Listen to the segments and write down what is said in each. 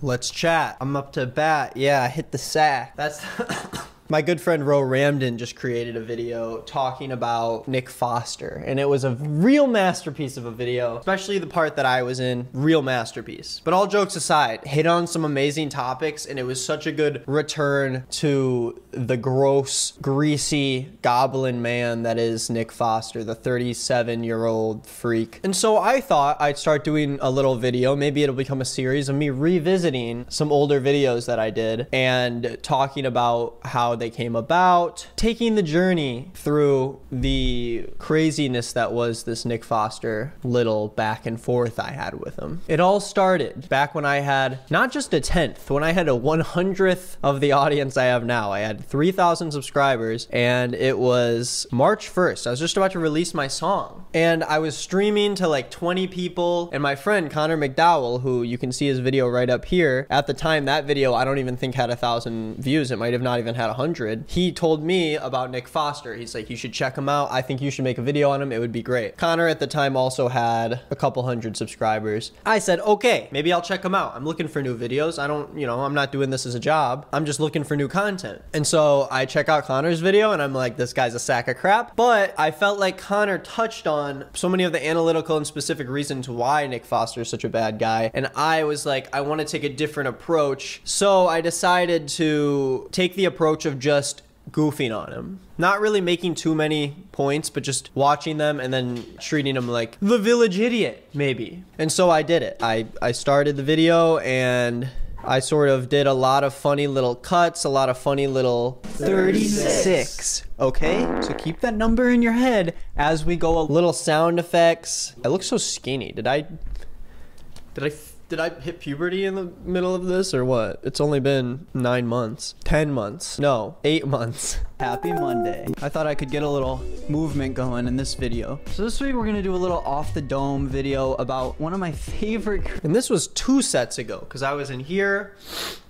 Let's chat. I'm up to bat. Yeah, hit the sack. That's. My good friend Ro Ramden just created a video talking about Nick Foster, and it was a real masterpiece of a video, especially the part that I was in. Real masterpiece. But all jokes aside, hit on some amazing topics, and it was such a good return to the gross, greasy goblin man that is Nick Foster, the 37 year old freak. And so I thought I'd start doing a little video. Maybe it'll become a series of me revisiting some older videos that I did and talking about how they came about, taking the journey through the craziness that was this Nick Foster little back and forth I had with him. It all started back when I had not just a 10th, when I had a 100th of the audience I have now. I had 3,000 subscribers and it was March 1st. I was just about to release my song and I was streaming to like 20 people and my friend Connor McDowell, who you can see his video right up here, at the time that video I don't even think had a thousand views. It might have not even had a hundred 100, he told me about Nick Foster. He's like, you should check him out. I think you should make a video on him. It would be great. Connor at the time also had a couple hundred subscribers. I said, okay, maybe I'll check him out. I'm looking for new videos. I don't, you know, I'm not doing this as a job. I'm just looking for new content. And so I check out Connor's video and I'm like, this guy's a sack of crap. But I felt like Connor touched on so many of the analytical and specific reasons why Nick Foster is such a bad guy. And I was like, I want to take a different approach. So I decided to take the approach of just goofing on him. Not really making too many points, but just watching them and then treating him like the village idiot, maybe. And so I did it. I, I started the video and I sort of did a lot of funny little cuts, a lot of funny little 36. Okay? So keep that number in your head as we go. Little sound effects. I look so skinny. Did I. Did I did I hit puberty in the middle of this or what? It's only been nine months, 10 months, no, eight months. Happy Monday. I thought I could get a little movement going in this video. So this week we're gonna do a little off the dome video about one of my favorite. And this was two sets ago because I was in here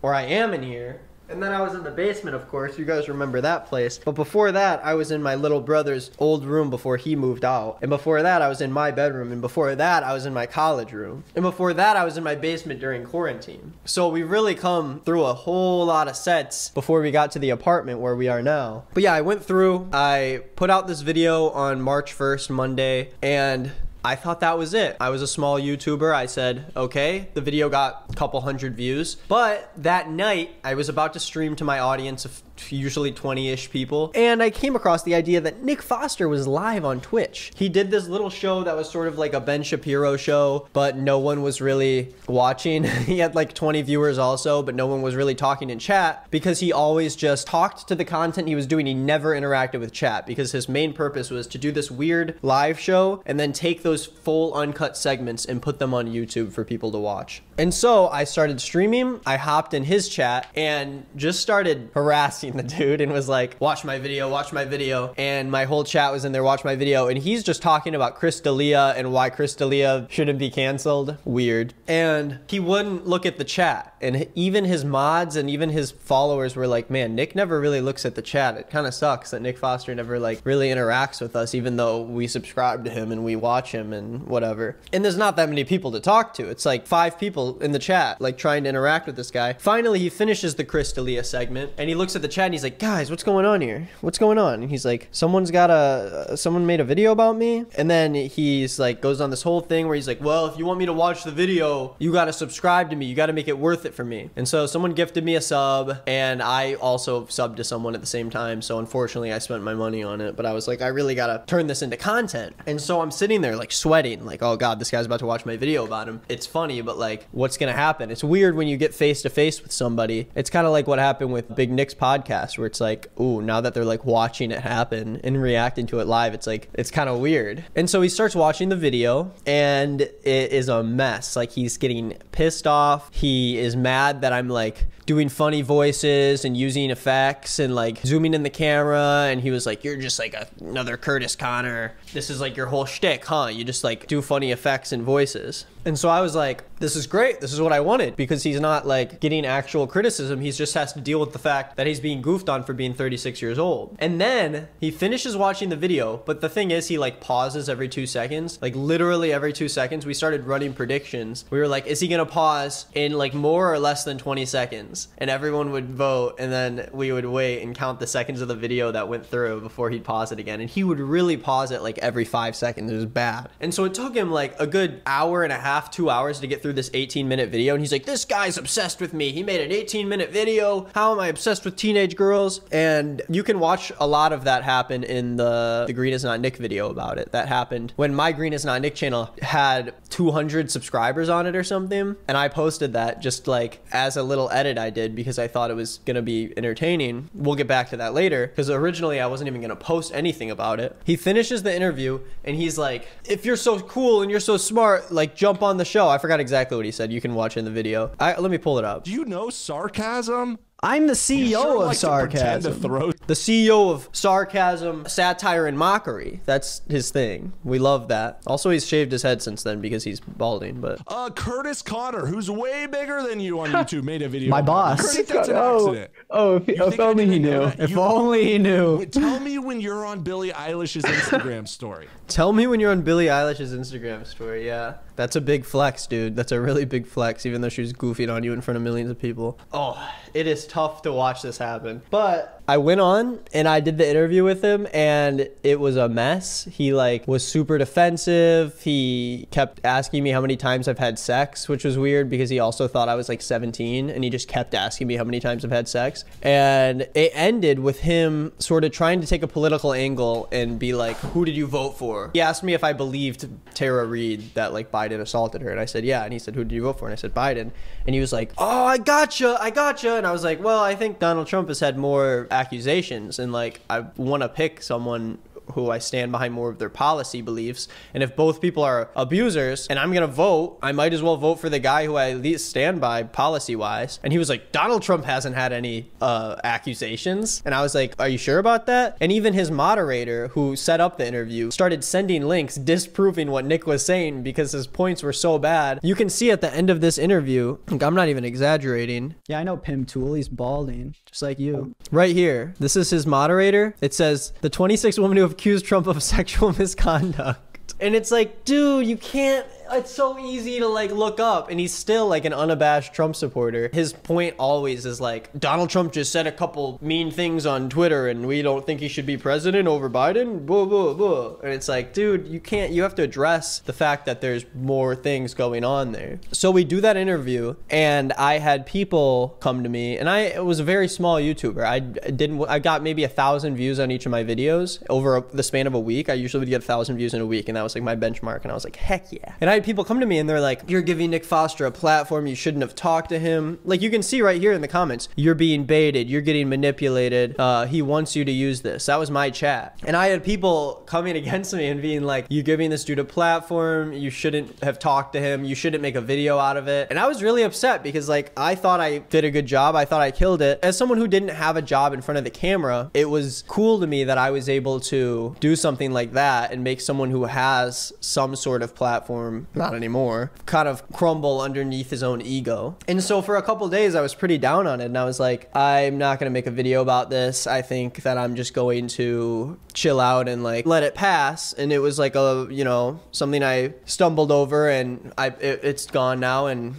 or I am in here and then I was in the basement, of course. You guys remember that place. But before that, I was in my little brother's old room before he moved out. And before that, I was in my bedroom. And before that, I was in my college room. And before that, I was in my basement during quarantine. So we really come through a whole lot of sets before we got to the apartment where we are now. But yeah, I went through, I put out this video on March 1st, Monday, and I thought that was it. I was a small YouTuber. I said, okay, the video got a couple hundred views. But that night, I was about to stream to my audience of usually 20-ish people. And I came across the idea that Nick Foster was live on Twitch. He did this little show that was sort of like a Ben Shapiro show, but no one was really watching. he had like 20 viewers also, but no one was really talking in chat because he always just talked to the content he was doing. He never interacted with chat because his main purpose was to do this weird live show and then take those full uncut segments and put them on YouTube for people to watch. And so I started streaming. I hopped in his chat and just started harassing the dude and was like, watch my video, watch my video. And my whole chat was in there, watch my video. And he's just talking about Chris D'Elia and why Chris D'Elia shouldn't be canceled. Weird. And he wouldn't look at the chat. And even his mods and even his followers were like, man, Nick never really looks at the chat. It kind of sucks that Nick Foster never like really interacts with us, even though we subscribe to him and we watch him and whatever. And there's not that many people to talk to. It's like five people in the chat, like trying to interact with this guy. Finally, he finishes the Chris D'Elia segment and he looks at the chat chat and he's like, guys, what's going on here? What's going on? And he's like, someone's got a, uh, someone made a video about me. And then he's like, goes on this whole thing where he's like, well, if you want me to watch the video, you got to subscribe to me. You got to make it worth it for me. And so someone gifted me a sub and I also subbed to someone at the same time. So unfortunately I spent my money on it, but I was like, I really got to turn this into content. And so I'm sitting there like sweating, like, oh God, this guy's about to watch my video about him. It's funny, but like, what's going to happen? It's weird when you get face to face with somebody. It's kind of like what happened with Big Nick's podcast podcast where it's like, ooh, now that they're like watching it happen and reacting to it live, it's like, it's kind of weird. And so he starts watching the video and it is a mess. Like he's getting pissed off. He is mad that I'm like doing funny voices and using effects and like zooming in the camera. And he was like, You're just like a, another Curtis Connor. This is like your whole shtick, huh? You just like do funny effects and voices. And so I was like, This is great. This is what I wanted because he's not like getting actual criticism. He just has to deal with the fact that he's being goofed on for being 36 years old. And then he finishes watching the video. But the thing is, he like pauses every two seconds, like literally every two seconds. We started running predictions. We were like, Is he going to pause in like more or less than 20 seconds? seconds and everyone would vote and then we would wait and count the seconds of the video that went through before he'd pause it again and he would really pause it like every five seconds it was bad and so it took him like a good hour and a half two hours to get through this 18 minute video and he's like this guy's obsessed with me he made an 18 minute video how am i obsessed with teenage girls and you can watch a lot of that happen in the the green is not nick video about it that happened when my green is not nick channel had 200 subscribers on it or something and i posted that just like as a little edit i I did because I thought it was going to be entertaining. We'll get back to that later because originally I wasn't even going to post anything about it. He finishes the interview and he's like, If you're so cool and you're so smart, like jump on the show. I forgot exactly what he said. You can watch in the video. I, let me pull it up. Do you know sarcasm? I'm the CEO sure of like sarcasm. the CEO of sarcasm, satire, and mockery. That's his thing. We love that. Also, he's shaved his head since then because he's balding. But uh, Curtis Connor, who's way bigger than you on YouTube, made a video. My boss. Curtis, that's an oh, accident. Oh, oh if, if only he knew. If you, only he knew. Tell me when you're on Billie Eilish's Instagram story. tell me when you're on Billie Eilish's Instagram story. Yeah. That's a big flex, dude. That's a really big flex, even though she's goofing on you in front of millions of people. Oh, it is tough to watch this happen. But I went on and I did the interview with him and it was a mess. He like was super defensive. He kept asking me how many times I've had sex, which was weird because he also thought I was like 17 and he just kept asking me how many times I've had sex. And it ended with him sort of trying to take a political angle and be like, "Who did you vote for?" He asked me if I believed Tara Reid that like Biden assaulted her and I said, "Yeah." And he said, "Who did you vote for?" And I said, "Biden." And he was like, "Oh, I gotcha. I gotcha." And I was like, "Well, I think Donald Trump has had more accusations and like I want to pick someone who I stand behind more of their policy beliefs. And if both people are abusers and I'm going to vote, I might as well vote for the guy who I at least stand by policy wise. And he was like, Donald Trump hasn't had any uh, accusations. And I was like, are you sure about that? And even his moderator who set up the interview started sending links disproving what Nick was saying because his points were so bad. You can see at the end of this interview, I'm not even exaggerating. Yeah, I know Pim Tool. He's balding, just like you. Right here. This is his moderator. It says, the 26 women who have accused Trump of sexual misconduct. And it's like, dude, you can't it's so easy to like look up, and he's still like an unabashed Trump supporter. His point always is like Donald Trump just said a couple mean things on Twitter, and we don't think he should be president over Biden. Blah blah blah. And it's like, dude, you can't. You have to address the fact that there's more things going on there. So we do that interview, and I had people come to me, and I was a very small YouTuber. I didn't. I got maybe a thousand views on each of my videos over the span of a week. I usually would get a thousand views in a week, and that was like my benchmark. And I was like, heck yeah. And I had people come to me and they're like, you're giving Nick Foster a platform. You shouldn't have talked to him. Like you can see right here in the comments, you're being baited. You're getting manipulated. Uh, he wants you to use this. That was my chat. And I had people coming against me and being like, you're giving this dude a platform. You shouldn't have talked to him. You shouldn't make a video out of it. And I was really upset because like, I thought I did a good job. I thought I killed it. As someone who didn't have a job in front of the camera, it was cool to me that I was able to do something like that and make someone who has some sort of platform not anymore, kind of crumble underneath his own ego. And so for a couple days, I was pretty down on it. And I was like, I'm not going to make a video about this. I think that I'm just going to chill out and like let it pass. And it was like a, you know, something I stumbled over and I, it, it's gone now. And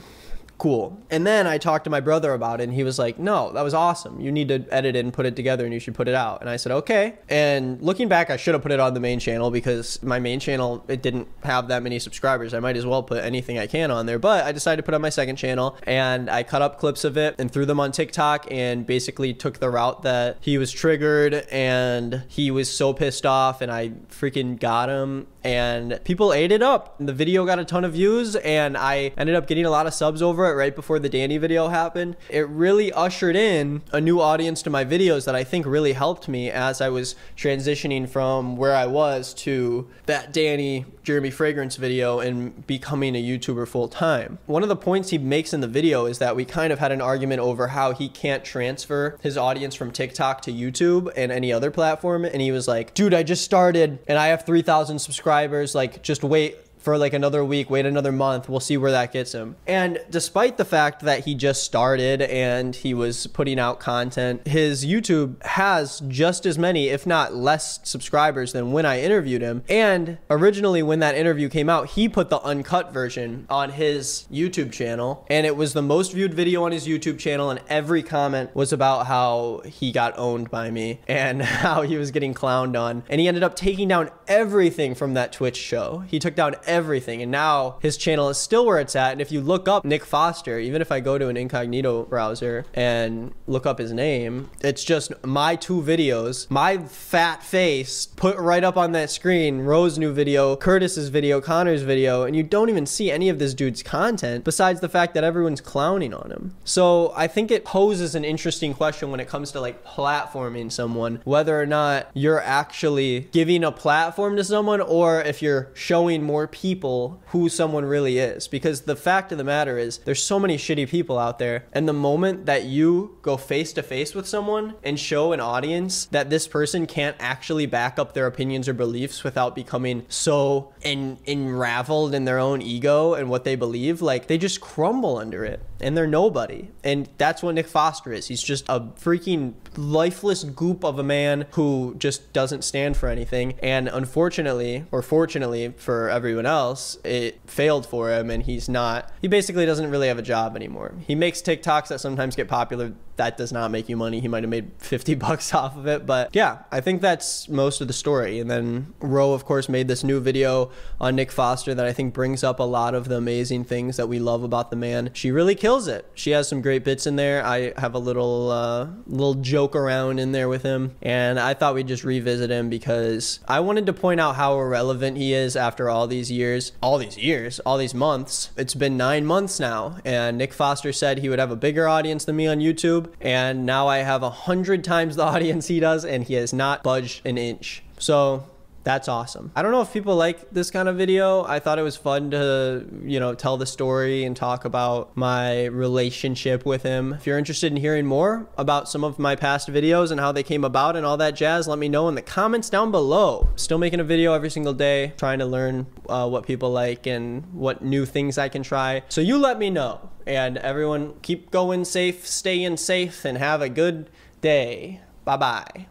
cool. And then I talked to my brother about it, and he was like, no, that was awesome. You need to edit it and put it together, and you should put it out. And I said, okay. And looking back, I should have put it on the main channel because my main channel, it didn't have that many subscribers. I might as well put anything I can on there. But I decided to put on my second channel, and I cut up clips of it and threw them on TikTok and basically took the route that he was triggered and he was so pissed off, and I freaking got him and people ate it up. And the video got a ton of views and I ended up getting a lot of subs over it right before the Danny video happened. It really ushered in a new audience to my videos that I think really helped me as I was transitioning from where I was to that Danny Jeremy Fragrance video and becoming a YouTuber full time. One of the points he makes in the video is that we kind of had an argument over how he can't transfer his audience from TikTok to YouTube and any other platform. And he was like, dude, I just started and I have 3,000 subscribers subscribers, like just wait for like another week, wait another month. We'll see where that gets him. And despite the fact that he just started and he was putting out content, his YouTube has just as many, if not less, subscribers than when I interviewed him. And originally, when that interview came out, he put the uncut version on his YouTube channel. And it was the most viewed video on his YouTube channel. And every comment was about how he got owned by me and how he was getting clowned on. And he ended up taking down everything from that Twitch show. He took down everything. And now his channel is still where it's at. And if you look up Nick Foster, even if I go to an incognito browser and look up his name, it's just my two videos, my fat face put right up on that screen, Rose's new video, Curtis's video, Connor's video, and you don't even see any of this dude's content besides the fact that everyone's clowning on him. So I think it poses an interesting question when it comes to like platforming someone, whether or not you're actually giving a platform to someone or if you're showing more people people who someone really is. Because the fact of the matter is, there's so many shitty people out there. And the moment that you go face to face with someone and show an audience that this person can't actually back up their opinions or beliefs without becoming so en- enraveled in their own ego and what they believe, like they just crumble under it and they're nobody. And that's what Nick Foster is. He's just a freaking lifeless goop of a man who just doesn't stand for anything. And unfortunately, or fortunately for everyone else, it failed for him and he's not, he basically doesn't really have a job anymore. He makes TikToks that sometimes get popular that does not make you money. He might have made 50 bucks off of it. But yeah, I think that's most of the story. And then Roe, of course, made this new video on Nick Foster that I think brings up a lot of the amazing things that we love about the man. She really kills it. She has some great bits in there. I have a little, uh, little joke around in there with him. And I thought we'd just revisit him because I wanted to point out how irrelevant he is after all these years, all these years, all these months. It's been nine months now. And Nick Foster said he would have a bigger audience than me on YouTube. And now I have a hundred times the audience he does, and he has not budged an inch. So that's awesome. I don't know if people like this kind of video. I thought it was fun to, you know, tell the story and talk about my relationship with him. If you're interested in hearing more about some of my past videos and how they came about and all that jazz, let me know in the comments down below. Still making a video every single day, trying to learn uh, what people like and what new things I can try. So you let me know. And everyone, keep going safe, staying safe, and have a good day. Bye bye.